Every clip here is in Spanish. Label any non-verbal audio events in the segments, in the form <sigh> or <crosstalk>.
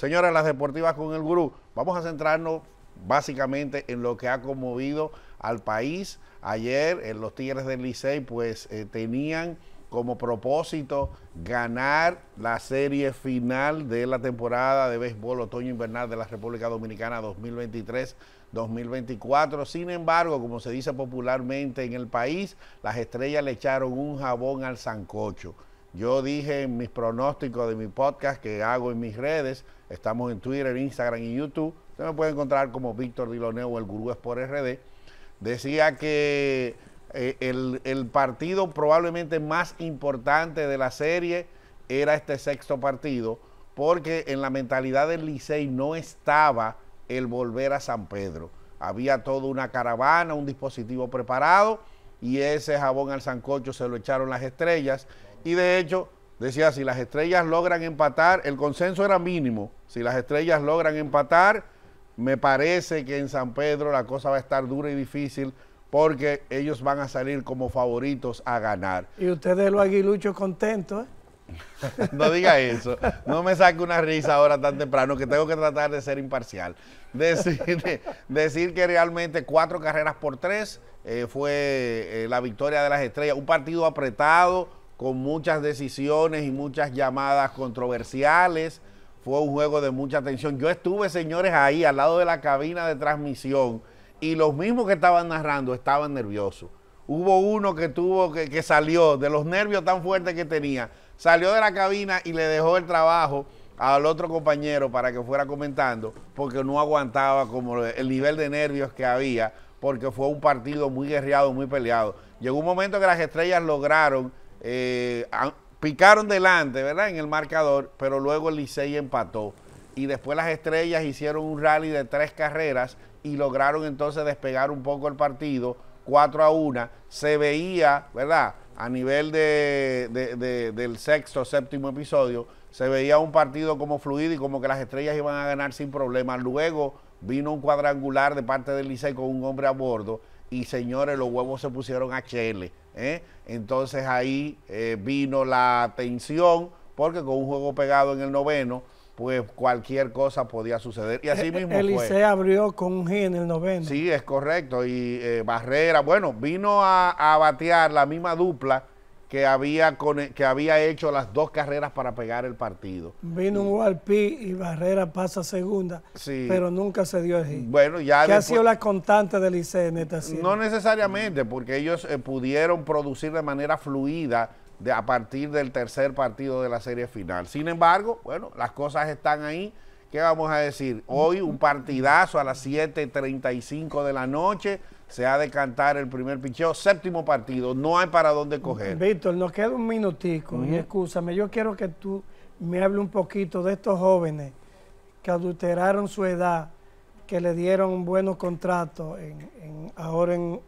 Señora las deportivas con el gurú. Vamos a centrarnos básicamente en lo que ha conmovido al país. Ayer en eh, los Tigres del Licey pues eh, tenían como propósito ganar la serie final de la temporada de béisbol otoño-invernal de la República Dominicana 2023-2024. Sin embargo, como se dice popularmente en el país, las estrellas le echaron un jabón al sancocho. Yo dije en mis pronósticos de mi podcast que hago en mis redes, estamos en Twitter, Instagram y YouTube. Usted me puede encontrar como Víctor Diloneo el Gurú por RD. Decía que eh, el, partido probablemente más importante de la serie era este sexto partido, porque en la mentalidad del Licey no estaba el volver a San Pedro. Había toda una caravana, un dispositivo preparado, y ese jabón al sancocho se lo echaron las estrellas y de hecho, decía, si las estrellas logran empatar, el consenso era mínimo, si las estrellas logran empatar, me parece que en San Pedro la cosa va a estar dura y difícil porque ellos van a salir como favoritos a ganar. Y ustedes los aguiluchos contentos, ¿eh? <laughs> no diga eso. No me saque una risa ahora tan temprano, que tengo que tratar de ser imparcial. Decir, <laughs> decir que realmente cuatro carreras por tres eh, fue eh, la victoria de las estrellas. Un partido apretado, con muchas decisiones y muchas llamadas controversiales. Fue un juego de mucha tensión. Yo estuve, señores, ahí al lado de la cabina de transmisión y los mismos que estaban narrando estaban nerviosos. Hubo uno que tuvo que, que salió de los nervios tan fuertes que tenía, salió de la cabina y le dejó el trabajo al otro compañero para que fuera comentando porque no aguantaba como el nivel de nervios que había porque fue un partido muy guerreado, muy peleado. Llegó un momento que las estrellas lograron eh, picaron delante, ¿verdad? En el marcador, pero luego el Licey empató. Y después las estrellas hicieron un rally de tres carreras y lograron entonces despegar un poco el partido, 4 a 1. Se veía, ¿verdad? A nivel de, del sexto, o séptimo episodio, se veía un partido como fluido y como que las estrellas iban a ganar sin problemas. Luego vino un cuadrangular de parte del Licey con un hombre a bordo y señores, los huevos se pusieron a chele. ¿eh? Entonces ahí eh, vino la tensión, porque con un juego pegado en el noveno, pues cualquier cosa podía suceder. Y así e-, mismo abrió con un G en el noveno. Sí, es correcto. Y eh, Barrera, bueno, vino a batear la misma dupla que había, con, que había hecho las dos carreras para pegar el partido. Vino un Walpí y Barrera pasa segunda, pero nunca se dio el Bueno, ya ¿Qué ha sido la constante del ICE en esta serie? No necesariamente, porque ellos eh, pudieron producir de manera fluida de, a partir del tercer partido de la serie final. Sin embargo, bueno, las cosas están ahí. ¿Qué vamos a decir? Hoy un partidazo a las 7.35 de la noche se ha de cantar el primer picheo, séptimo partido, no hay para dónde coger. Víctor, nos queda un minutico y escúchame, yo quiero que tú me hables un poquito de estos jóvenes que adulteraron su edad, que le dieron un buen en, ahora en,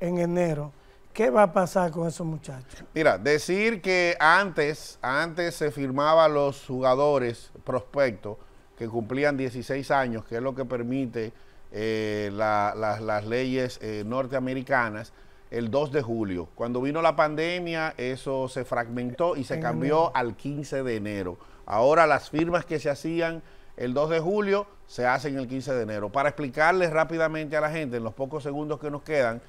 en enero. ¿Qué va a pasar con esos muchachos? Mira, decir que antes, antes se firmaba los jugadores prospectos que cumplían 16 años, que es lo que permite eh, las leyes eh, norteamericanas el 2 de julio. Cuando vino la pandemia, eso se fragmentó y se cambió al 15 de enero. Ahora las firmas que se hacían el 2 de julio se hacen el 15 de enero. Para explicarles rápidamente a la gente, en los pocos segundos que nos quedan,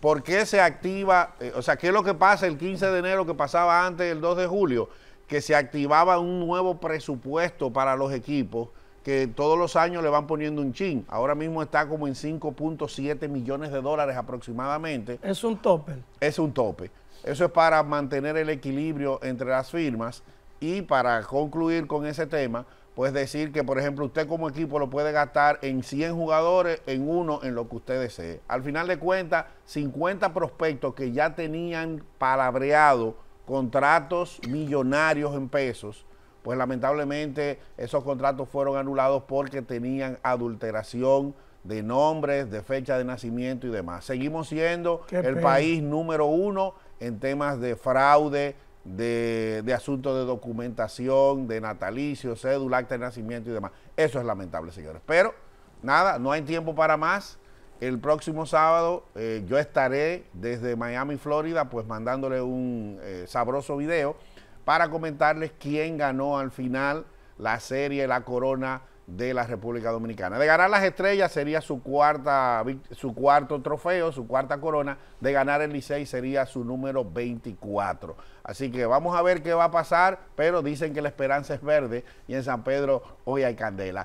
por qué se activa, eh, o sea, qué es lo que pasa el 15 de enero que pasaba antes el 2 de julio, que se activaba un nuevo presupuesto para los equipos que todos los años le van poniendo un chin. Ahora mismo está como en 5.7 millones de dólares aproximadamente. Es un tope. Es un tope. Eso es para mantener el equilibrio entre las firmas y para concluir con ese tema, pues decir que, por ejemplo, usted como equipo lo puede gastar en 100 jugadores, en uno, en lo que usted desee. Al final de cuentas, 50 prospectos que ya tenían palabreado contratos millonarios en pesos pues lamentablemente esos contratos fueron anulados porque tenían adulteración de nombres, de fecha de nacimiento y demás. Seguimos siendo el país número uno en temas de fraude, de, asuntos de documentación, de natalicio, cédula, acta de nacimiento y demás. Eso es lamentable, señores. Pero nada, no hay tiempo para más. El próximo sábado eh, yo estaré desde Miami, Florida, pues mandándole un eh, sabroso video para comentarles quién ganó al final la serie La Corona de la República Dominicana. De ganar las estrellas sería su, cuarta, su cuarto trofeo, su cuarta corona. De ganar el Licey sería su número 24. Así que vamos a ver qué va a pasar, pero dicen que la esperanza es verde y en San Pedro hoy hay candela.